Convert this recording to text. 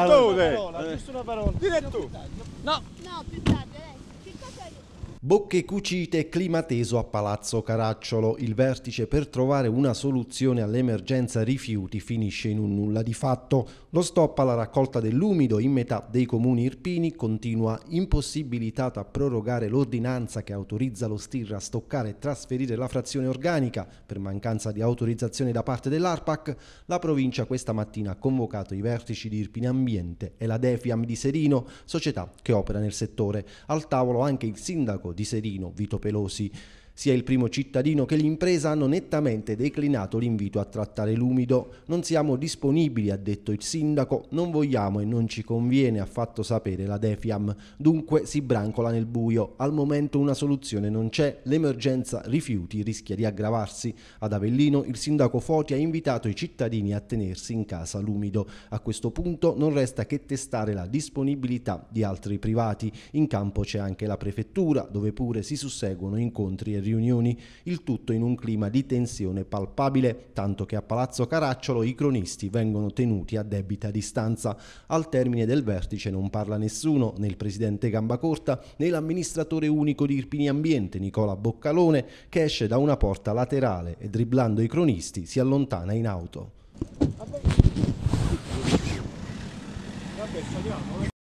direttore! Parola, eh. Direttore! No! No, più tardi. Bocche cucite clima teso a Palazzo Caracciolo. Il vertice per trovare una soluzione all'emergenza rifiuti finisce in un nulla di fatto. Lo stop alla raccolta dell'umido in metà dei comuni irpini continua impossibilitata a prorogare l'ordinanza che autorizza lo STIR a stoccare e trasferire la frazione organica. Per mancanza di autorizzazione da parte dell'ARPAC, la provincia questa mattina ha convocato i vertici di Irpini Ambiente e la Defiam di Serino, società che opera nel settore. Al tavolo anche il sindaco di Serino, Vito Pelosi, sia il primo cittadino che l'impresa hanno nettamente declinato l'invito a trattare l'umido. Non siamo disponibili, ha detto il sindaco, non vogliamo e non ci conviene, ha fatto sapere la Defiam. Dunque si brancola nel buio. Al momento una soluzione non c'è, l'emergenza rifiuti rischia di aggravarsi. Ad Avellino il sindaco Foti ha invitato i cittadini a tenersi in casa l'umido. A questo punto non resta che testare la disponibilità di altri privati. In campo c'è anche la prefettura, dove pure si susseguono incontri e riunioni riunioni, il tutto in un clima di tensione palpabile, tanto che a Palazzo Caracciolo i cronisti vengono tenuti a debita distanza. Al termine del vertice non parla nessuno, né il presidente Gambacorta, né l'amministratore unico di Irpini Ambiente, Nicola Boccalone, che esce da una porta laterale e dribblando i cronisti si allontana in auto. Vabbè, saliamo,